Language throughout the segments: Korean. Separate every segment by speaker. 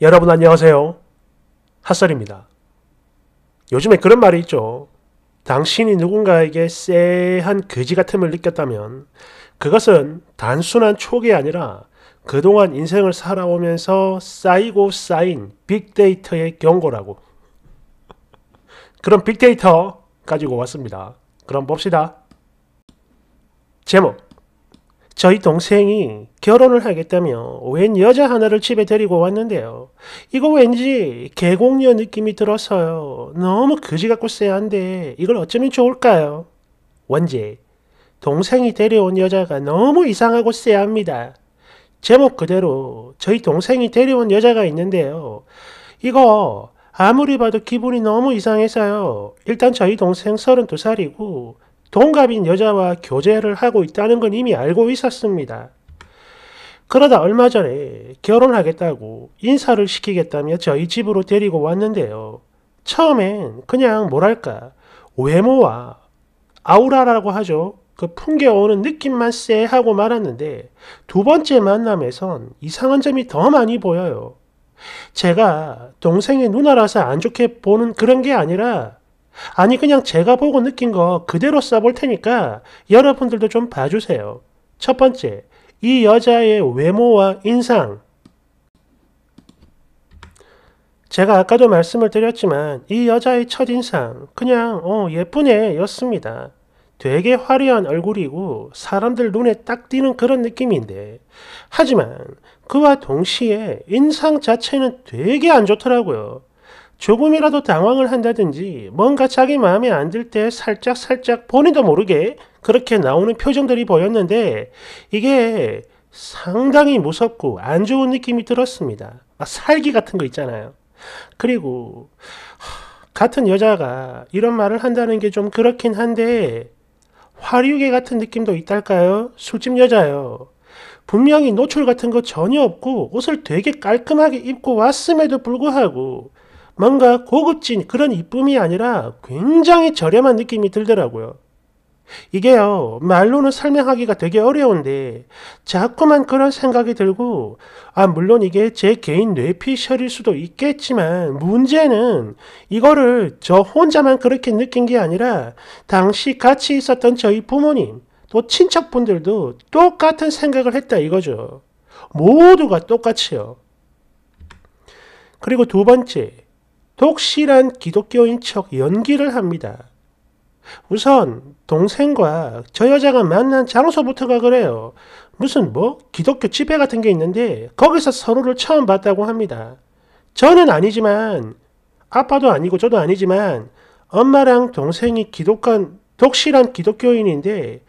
Speaker 1: 여러분 안녕하세요. 핫설입니다. 요즘에 그런 말이 있죠. 당신이 누군가에게 쎄한 거지 같음을 느꼈다면 그것은 단순한 촉이 아니라 그동안 인생을 살아오면서 쌓이고 쌓인 빅데이터의 경고라고. 그런 빅데이터 가지고 왔습니다. 그럼 봅시다. 제목 저희 동생이 결혼을 하겠다며 웬 여자 하나를 집에 데리고 왔는데요. 이거 왠지 개공녀 느낌이 들어서요. 너무 그지 같고 쎄한데 이걸 어쩌면 좋을까요? 원제 동생이 데려온 여자가 너무 이상하고 쎄합니다. 제목 그대로 저희 동생이 데려온 여자가 있는데요. 이거 아무리 봐도 기분이 너무 이상해서요. 일단 저희 동생 32살이고 동갑인 여자와 교제를 하고 있다는 건 이미 알고 있었습니다. 그러다 얼마 전에 결혼하겠다고 인사를 시키겠다며 저희 집으로 데리고 왔는데요. 처음엔 그냥 뭐랄까 외모와 아우라라고 하죠. 그 풍겨오는 느낌만 쎄하고 말았는데 두 번째 만남에선 이상한 점이 더 많이 보여요. 제가 동생의 누나라서 안 좋게 보는 그런 게 아니라 아니 그냥 제가 보고 느낀 거 그대로 써볼 테니까 여러분들도 좀 봐주세요. 첫 번째, 이 여자의 외모와 인상. 제가 아까도 말씀을 드렸지만 이 여자의 첫인상 그냥 어, 예쁘네 였습니다. 되게 화려한 얼굴이고 사람들 눈에 딱 띄는 그런 느낌인데 하지만 그와 동시에 인상 자체는 되게 안 좋더라고요. 조금이라도 당황을 한다든지 뭔가 자기 마음에 안 들 때 살짝 살짝 본인도 모르게 그렇게 나오는 표정들이 보였는데 이게 상당히 무섭고 안 좋은 느낌이 들었습니다. 살기 같은 거 있잖아요. 그리고 같은 여자가 이런 말을 한다는 게 좀 그렇긴 한데 화류계 같은 느낌도 있달까요? 술집 여자요. 분명히 노출 같은 거 전혀 없고 옷을 되게 깔끔하게 입고 왔음에도 불구하고 뭔가 고급진 그런 이쁨이 아니라 굉장히 저렴한 느낌이 들더라고요. 이게요, 말로는 설명하기가 되게 어려운데, 자꾸만 그런 생각이 들고, 아, 물론 이게 제 개인 뇌피셜일 수도 있겠지만, 문제는 이거를 저 혼자만 그렇게 느낀 게 아니라, 당시 같이 있었던 저희 부모님, 또 친척분들도 똑같은 생각을 했다 이거죠. 모두가 똑같이요. 그리고 두 번째, 독실한 기독교인 척 연기를 합니다. 우선 동생과 저 여자가 만난 장소부터가 그래요. 무슨 뭐 기독교 집회 같은 게 있는데 거기서 서로를 처음 봤다고 합니다. 저는 아니지만 아빠도 아니고 저도 아니지만 엄마랑 동생이 기독한 독실한 기독교인인데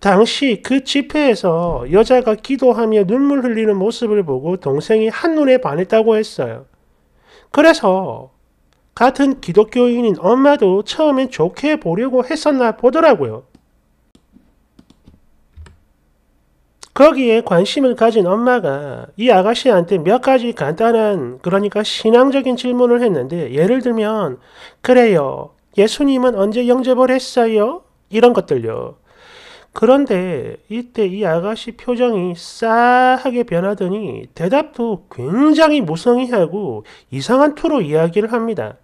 Speaker 1: 당시 그 집회에서 여자가 기도하며 눈물 흘리는 모습을 보고 동생이 한눈에 반했다고 했어요. 그래서 같은 기독교인인 엄마도 처음엔 좋게 보려고 했었나 보더라고요. 거기에 관심을 가진 엄마가 이 아가씨한테 몇 가지 간단한 그러니까 신앙적인 질문을 했는데 예를 들면 그래요. 예수님은 언제 영접을 했어요? 이런 것들요. 그런데 이때 이 아가씨 표정이 싸하게 변하더니 대답도 굉장히 무성의하고 이상한 투로 이야기를 합니다.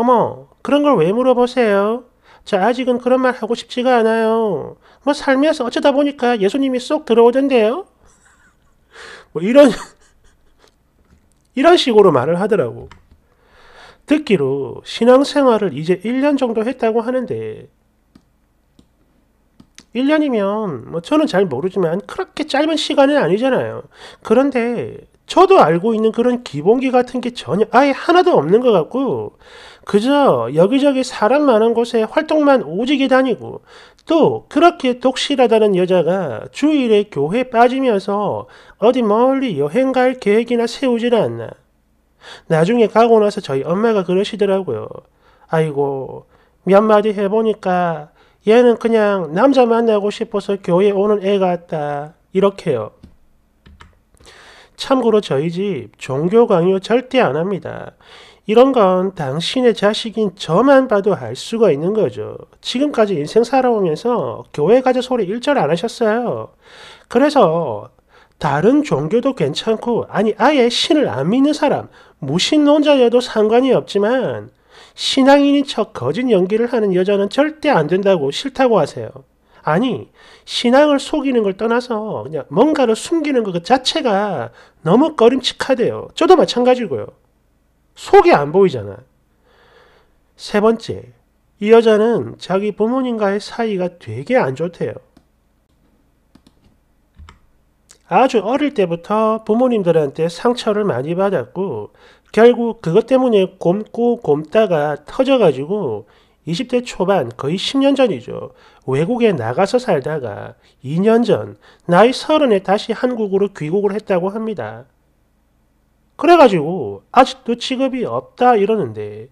Speaker 1: 어머, 그런 걸 왜 물어보세요? 저 아직은 그런 말 하고 싶지가 않아요. 뭐 살면서 어쩌다 보니까 예수님이 쏙 들어오던데요? 뭐 이런, 이런 식으로 말을 하더라고. 듣기로 신앙생활을 이제 1년 정도 했다고 하는데, 1년이면 뭐 저는 잘 모르지만 그렇게 짧은 시간은 아니잖아요. 그런데 저도 알고 있는 그런 기본기 같은 게 전혀 아예 하나도 없는 것 같고 그저 여기저기 사람 많은 곳에 활동만 오지게 다니고 또 그렇게 독실하다는 여자가 주일에 교회 빠지면서 어디 멀리 여행 갈 계획이나 세우질 않나. 나중에 가고 나서 저희 엄마가 그러시더라고요. 아이고 몇 마디 해보니까 얘는 그냥 남자 만나고 싶어서 교회 오는 애 같다. 이렇게요. 참고로 저희 집 종교 강요 절대 안 합니다. 이런 건 당신의 자식인 저만 봐도 알 수가 있는 거죠. 지금까지 인생 살아오면서 교회 가자 소리 일절 안 하셨어요. 그래서 다른 종교도 괜찮고, 아니, 아예 신을 안 믿는 사람, 무신론자여도 상관이 없지만, 신앙인인 척 거짓 연기를 하는 여자는 절대 안 된다고 싫다고 하세요. 아니, 신앙을 속이는 걸 떠나서 그냥 뭔가를 숨기는 것 자체가 너무 꺼림칙하대요. 저도 마찬가지고요. 속이 안 보이잖아. 세 번째, 이 여자는 자기 부모님과의 사이가 되게 안 좋대요. 아주 어릴 때부터 부모님들한테 상처를 많이 받았고 결국 그것 때문에 곰고 곰다가 터져가지고 20대 초반 거의 10년 전이죠. 외국에 나가서 살다가 2년 전 나이 30에 다시 한국으로 귀국을 했다고 합니다. 그래가지고 아직도 직업이 없다 이러는데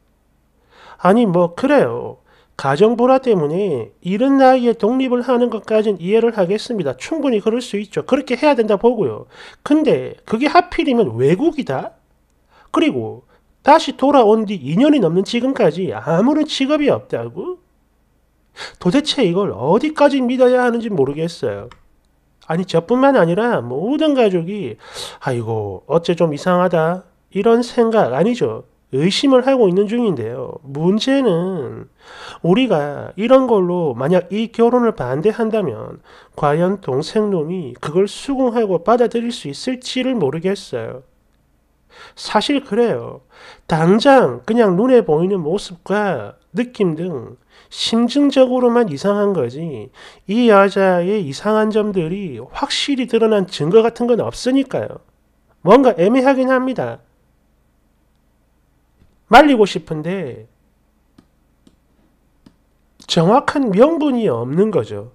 Speaker 1: 아니 뭐 그래요. 가정불화 때문에 이른 나이에 독립을 하는 것까지는 이해를 하겠습니다. 충분히 그럴 수 있죠. 그렇게 해야 된다 보고요. 근데 그게 하필이면 외국이다? 그리고 다시 돌아온 뒤 2년이 넘는 지금까지 아무런 직업이 없다고? 도대체 이걸 어디까지 믿어야 하는지 모르겠어요. 아니 저뿐만 아니라 모든 가족이 아이고 어째 좀 이상하다 이런 생각 아니죠. 의심을 하고 있는 중인데요. 문제는 우리가 이런 걸로 만약 이 결혼을 반대한다면 과연 동생 놈이 그걸 수긍하고 받아들일 수 있을지를 모르겠어요. 사실 그래요. 당장 그냥 눈에 보이는 모습과 느낌 등 심증적으로만 이상한 거지. 이 여자의 이상한 점들이 확실히 드러난 증거 같은 건 없으니까요. 뭔가 애매하긴 합니다. 말리고 싶은데 정확한 명분이 없는 거죠.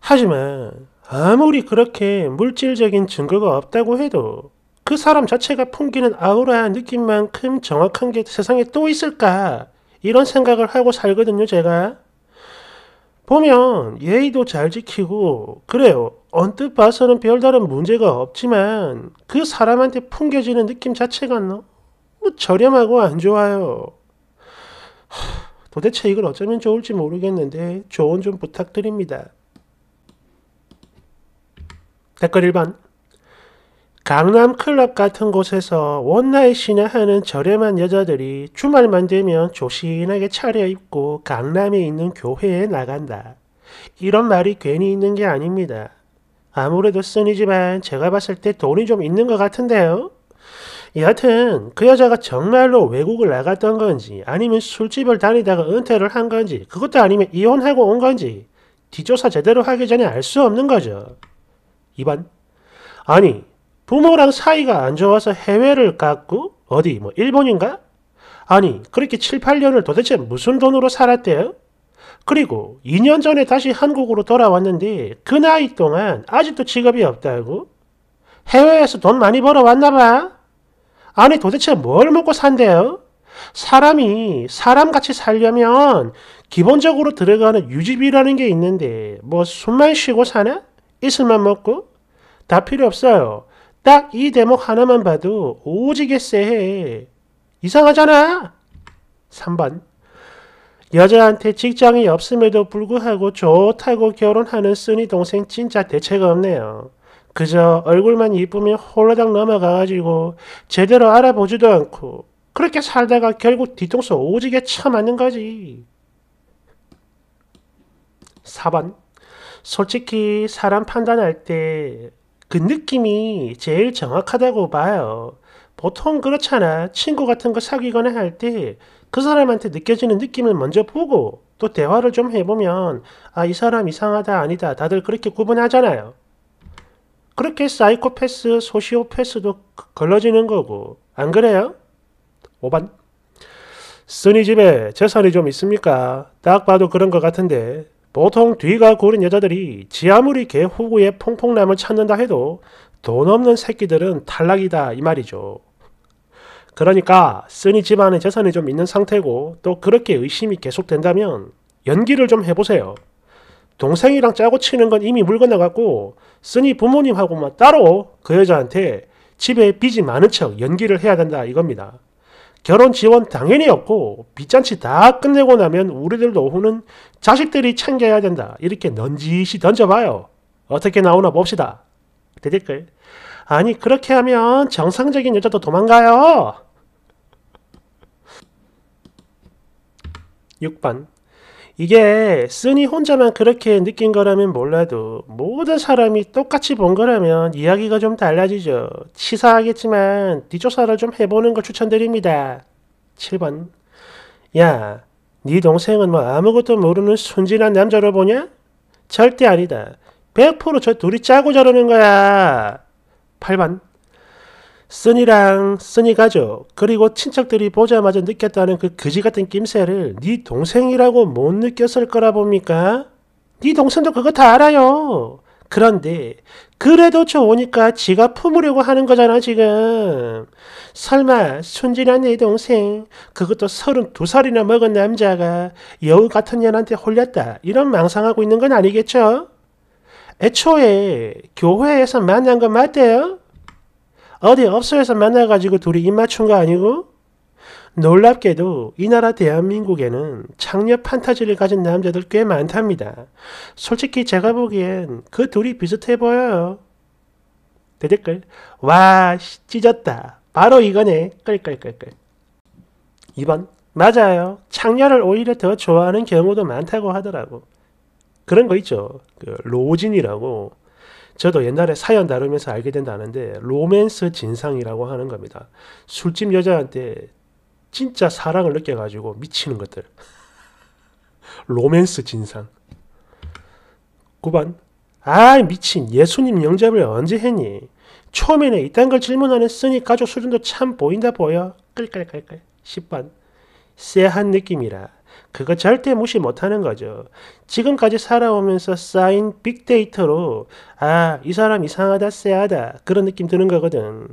Speaker 1: 하지만 아무리 그렇게 물질적인 증거가 없다고 해도 그 사람 자체가 풍기는 아우라한 느낌만큼 정확한 게 세상에 또 있을까? 이런 생각을 하고 살거든요, 제가. 보면 예의도 잘 지키고, 그래요. 언뜻 봐서는 별다른 문제가 없지만, 그 사람한테 풍겨지는 느낌 자체가 너, 뭐 저렴하고 안 좋아요. 도대체 이걸 어쩌면 좋을지 모르겠는데, 조언 좀 부탁드립니다. 댓글 1번. 강남 클럽 같은 곳에서 원나잇이나 하는 저렴한 여자들이 주말만 되면 조신하게 차려입고 강남에 있는 교회에 나간다. 이런 말이 괜히 있는 게 아닙니다. 아무래도 쓰니지만 제가 봤을 때 돈이 좀 있는 것 같은데요. 여하튼 그 여자가 정말로 외국을 나갔던 건지 아니면 술집을 다니다가 은퇴를 한 건지 그것도 아니면 이혼하고 온 건지 뒷조사 제대로 하기 전에 알 수 없는 거죠. 2번 아니 부모랑 사이가 안 좋아서 해외를 갔고 어디 뭐 일본인가? 아니 그렇게 7, 8년을 도대체 무슨 돈으로 살았대요? 그리고 2년 전에 다시 한국으로 돌아왔는데 그 나이 동안 아직도 직업이 없다고? 해외에서 돈 많이 벌어왔나봐? 아니 도대체 뭘 먹고 산대요? 사람이 사람같이 살려면 기본적으로 들어가는 유지비라는 게 있는데 뭐 숨만 쉬고 사나? 이슬만 먹고? 다 필요 없어요. 딱이 대목 하나만 봐도 오지게 쎄해. 이상하잖아. 3번 여자한테 직장이 없음에도 불구하고 좋다고 결혼하는 쓰니 동생 진짜 대체가 없네요. 그저 얼굴만 이쁘면 홀라당 넘어가가지고 제대로 알아보지도 않고 그렇게 살다가 결국 뒤통수 오지게 쳐맞는 거지. 4번 솔직히 사람 판단할 때그 느낌이 제일 정확하다고 봐요. 보통 그렇잖아. 친구 같은 거 사귀거나 할 때 그 사람한테 느껴지는 느낌을 먼저 보고 또 대화를 좀 해보면 아, 이 사람 이상하다 아니다. 다들 그렇게 구분하잖아요. 그렇게 사이코패스, 소시오패스도 그, 걸러지는 거고. 안 그래요? 5반. 쓰니 집에 재산이 좀 있습니까? 딱 봐도 그런 것 같은데. 보통 뒤가 고른 여자들이 지 아무리 개호구에 퐁퐁남을 찾는다 해도 돈 없는 새끼들은 탈락이다 이 말이죠. 그러니까 쓰니 집안에 재산이 좀 있는 상태고 또 그렇게 의심이 계속된다면 연기를 좀 해보세요. 동생이랑 짜고 치는 건 이미 물 건너갔고 쓰니 부모님하고만 따로 그 여자한테 집에 빚이 많은 척 연기를 해야 된다 이겁니다. 결혼 지원 당연히 없고 빚잔치 다 끝내고 나면 우리들도 오후는 자식들이 챙겨야 된다. 이렇게 넌지시 던져봐요. 어떻게 나오나 봅시다. 대댓글. 아니 그렇게 하면 정상적인 여자도 도망가요. 6번 이게 쓰니 혼자만 그렇게 느낀 거라면 몰라도 모든 사람이 똑같이 본 거라면 이야기가 좀 달라지죠. 치사하겠지만 뒷조사를 좀 해보는 걸 추천드립니다. 7번 야, 네 동생은 뭐 아무것도 모르는 순진한 남자로 보냐? 절대 아니다. 100%저 둘이 짜고 저러는 거야. 8번 쓰니랑 쓰니 가족 그리고 친척들이 보자마자 느꼈다는 그 그지 같은 낌새를 네 동생이라고 못 느꼈을 거라 봅니까? 네 동생도 그거 다 알아요. 그런데 그래도 좋으니까 지가 품으려고 하는 거잖아 지금. 설마 순진한 내 동생 그것도 서른 두살이나 먹은 남자가 여우 같은 년한테 홀렸다 이런 망상하고 있는 건 아니겠죠? 애초에 교회에서 만난 건 맞대요? 어디 업소에서 만나가지고 둘이 입맞춘 거 아니고? 놀랍게도 이 나라 대한민국에는 창녀 판타지를 가진 남자들 꽤 많답니다. 솔직히 제가 보기엔 그 둘이 비슷해 보여요. 대댓글 와 찢었다. 바로 이거네. 끌끌끌끌. 2번 맞아요. 창녀를 오히려 더 좋아하는 경우도 많다고 하더라고. 그런 거 있죠. 그 로진이라고 저도 옛날에 사연 다루면서 알게 된다는데 로맨스 진상이라고 하는 겁니다. 술집 여자한테 진짜 사랑을 느껴가지고 미치는 것들. 로맨스 진상. 9번. 아 미친 예수님 영접을 언제 했니? 처음에는 이딴 걸 질문 안 했으니 가족 수준도 참 보인다 보여. 끌끌끌끌. 10번. 쎄한 느낌이라. 그거 절대 무시 못하는 거죠. 지금까지 살아오면서 쌓인 빅데이터로 아 이 사람 이상하다 쎄하다 그런 느낌 드는 거거든.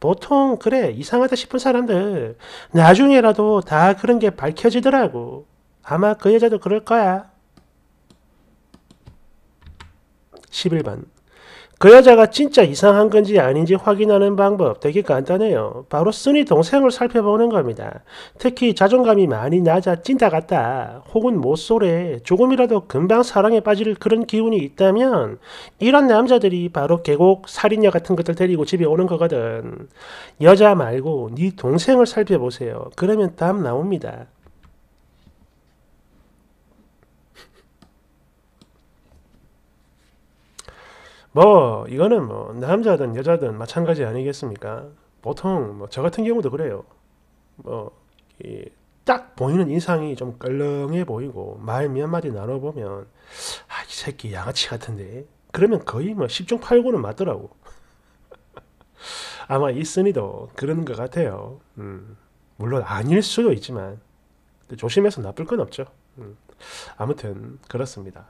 Speaker 1: 보통 그래 이상하다 싶은 사람들 나중에라도 다 그런 게 밝혀지더라고. 아마 그 여자도 그럴 거야. 11번 그 여자가 진짜 이상한 건지 아닌지 확인하는 방법 되게 간단해요. 바로 쓰니 동생을 살펴보는 겁니다. 특히 자존감이 많이 낮아진 다 같다 혹은 모쏠에 조금이라도 금방 사랑에 빠질 그런 기운이 있다면 이런 남자들이 바로 계곡 살인녀 같은 것들 데리고 집에 오는 거거든. 여자 말고 네 동생을 살펴보세요. 그러면 답 나옵니다. 뭐 이거는 뭐 남자든 여자든 마찬가지 아니겠습니까? 보통 뭐 저 같은 경우도 그래요. 뭐딱 보이는 인상이 좀 껄렁해 보이고 말 몇 마디 나눠보면 아 이 새끼 양아치 같은데 그러면 거의 뭐 10중 8구는 맞더라고. 아마 이순이도 그런 것 같아요. 음, 물론 아닐 수도 있지만 조심해서 나쁠 건 없죠. 음, 아무튼 그렇습니다.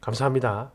Speaker 1: 감사합니다.